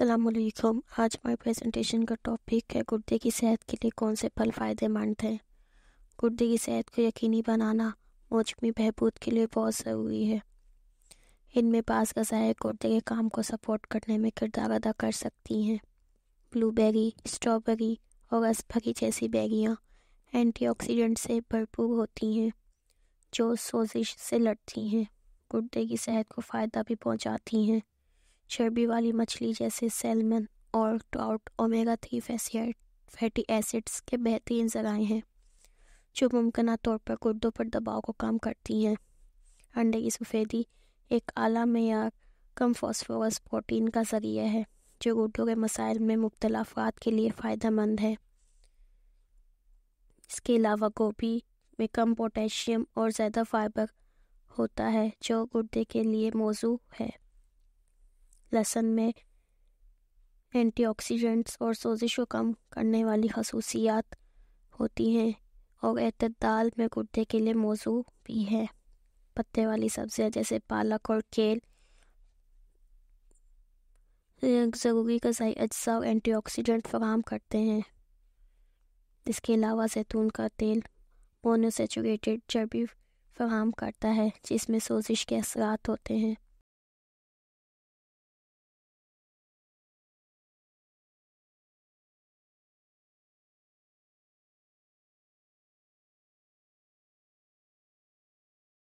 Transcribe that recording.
असलकुम आज हमारे प्रेजेंटेशन का टॉपिक है गुर्दे की सेहत के लिए कौन से फल फ़ायदेमंद हैं गुर्दे की सेहत को यकीनी बनाना मौजमी बहबूद के लिए बहुत ज़रूरी है इनमें पास गज़ाए गुर्दे के काम को सपोर्ट करने में किरदार अदा कर सकती हैं ब्लूबेरी स्ट्रॉबेरी और असभगी जैसी बैगियाँ एंटी से भरपूर होती हैं जो सोजिश से लड़ती हैं गुर्दे की सेहत को फ़ायदा भी पहुँचाती हैं चर्बी वाली मछली जैसे सैलमन और trout omega three fatty acids के बेहतरीन जराए हैं जो मुमकिन तौर पर गुर्दों पर दबाव को कम करती हैं अंडे की सफ़ेदी एक आला मैार कम फॉस्फोरस प्रोटीन का ज़रिया है जो गुर्दों के मसाइल में मुबतला अफराद के लिए फ़ायदा मंद है इसके अलावा गोभी में कम पोटेशियम और ज़्यादा फाइबर होता है जो गुर्दे के लिए मौजू है लहसन में एंटीऑक्सीडेंट्स और सोजिश को कम करने वाली खसूसियात होती हैं और अतदाल में गुर्दे के लिए मौजू भी है पत्ते वाली सब्जियां जैसे पालक और केल ज़रूरी गजाई अज्जा और ऑक्सीडेंट फराहम करते हैं इसके अलावा जैतून का तेल मोनोसेचुरेटेड चर्बी फ़राम करता है जिसमें सोजिश के असरात होते हैं